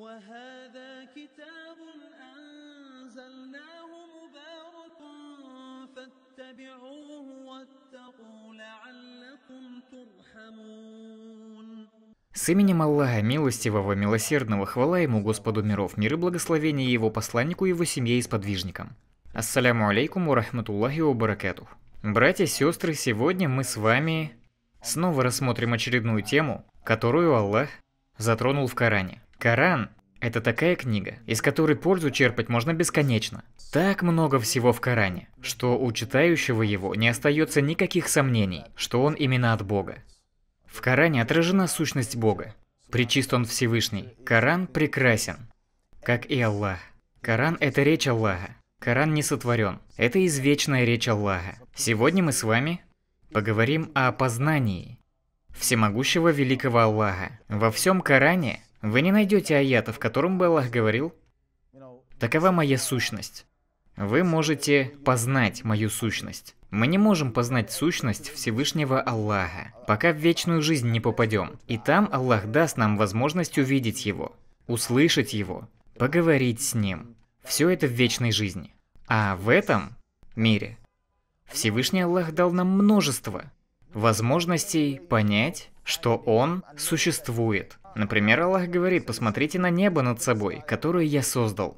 وهذا كتاب أنزلناه مبارك فاتبعوه واتقوا لعلكم ترحمون С именем Аллаха, милостивого, милосердного, хвала ему Господу миров, мир и благословение его посланнику, его семье и сподвижникам. Ассаляму алейкум у рахматуллахи у баракету. Братья сестры, сегодня мы с вами снова рассмотрим очередную тему, которую Аллах затронул в Коране – Коран – это такая книга, из которой пользу черпать можно бесконечно. Так много всего в Коране, что у читающего его не остается никаких сомнений, что он именно от Бога. В Коране отражена сущность Бога. Причист он Всевышний. Коран прекрасен, как и Аллах. Коран – это речь Аллаха. Коран не сотворен. Это извечная речь Аллаха. Сегодня мы с вами поговорим о познании всемогущего великого Аллаха. Во всем Коране вы не найдете аята, в котором Аллах говорил, «Такова моя сущность». Вы можете познать мою сущность. Мы не можем познать сущность Всевышнего Аллаха, пока в вечную жизнь не попадем. И там Аллах даст нам возможность увидеть Его, услышать Его, поговорить с Ним. Все это в вечной жизни. А в этом мире Всевышний Аллах дал нам множество возможностей понять что Он существует. Например, Аллах говорит, посмотрите на небо над собой, которое я создал.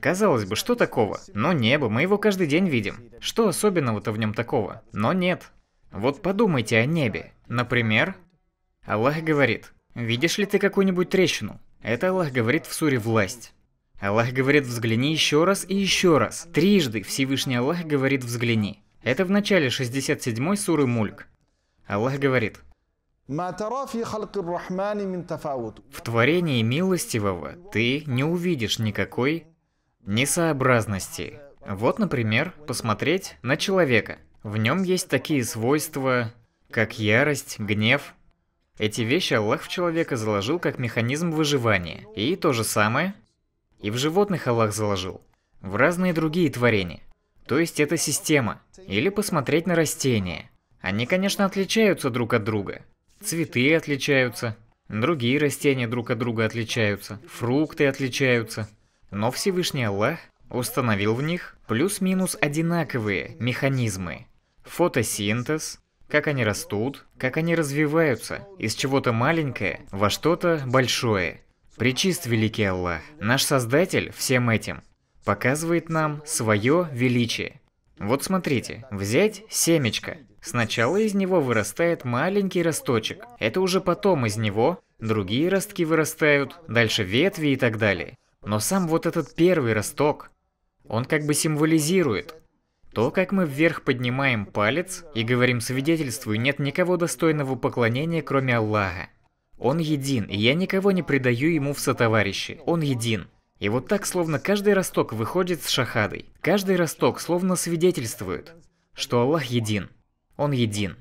Казалось бы, что такого? Но небо, мы его каждый день видим. Что особенного-то в нем такого? Но нет. Вот подумайте о небе. Например, Аллах говорит, видишь ли ты какую-нибудь трещину? Это Аллах говорит в суре «Власть». Аллах говорит «взгляни еще раз и еще раз». Трижды Всевышний Аллах говорит «взгляни». Это в начале 67-й суры Мульк. Аллах говорит, в творении милостивого ты не увидишь никакой несообразности. Вот, например, посмотреть на человека. В нем есть такие свойства, как ярость, гнев. Эти вещи Аллах в человека заложил как механизм выживания. И то же самое и в животных Аллах заложил. В разные другие творения. То есть это система. Или посмотреть на растения. Они, конечно, отличаются друг от друга. Цветы отличаются, другие растения друг от друга отличаются, фрукты отличаются. Но Всевышний Аллах установил в них плюс-минус одинаковые механизмы. Фотосинтез, как они растут, как они развиваются, из чего-то маленькое во что-то большое. Причист великий Аллах, наш Создатель всем этим, показывает нам свое величие. Вот смотрите, взять семечко – Сначала из него вырастает маленький росточек. Это уже потом из него другие ростки вырастают, дальше ветви и так далее. Но сам вот этот первый росток, он как бы символизирует то, как мы вверх поднимаем палец и говорим свидетельствую, нет никого достойного поклонения, кроме Аллаха. Он един, и я никого не предаю ему в сотоварищи. Он един. И вот так, словно каждый росток выходит с шахадой. Каждый росток словно свидетельствует, что Аллах един. Он един.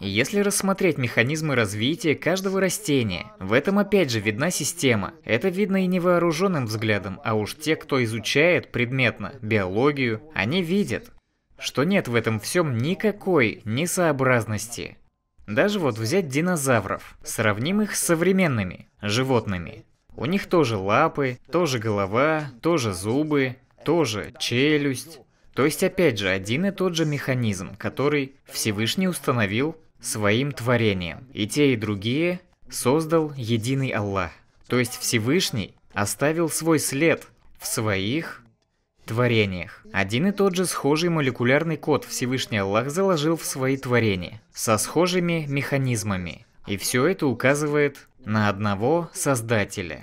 Если рассмотреть механизмы развития каждого растения, в этом опять же видна система. Это видно и невооруженным взглядом, а уж те, кто изучает предметно биологию, они видят, что нет в этом всем никакой несообразности. Даже вот взять динозавров, сравним их с современными животными. У них тоже лапы, тоже голова, тоже зубы, тоже челюсть, то есть, опять же, один и тот же механизм, который Всевышний установил своим творением. И те, и другие создал единый Аллах. То есть Всевышний оставил свой след в своих творениях. Один и тот же схожий молекулярный код Всевышний Аллах заложил в свои творения, со схожими механизмами. И все это указывает на одного Создателя.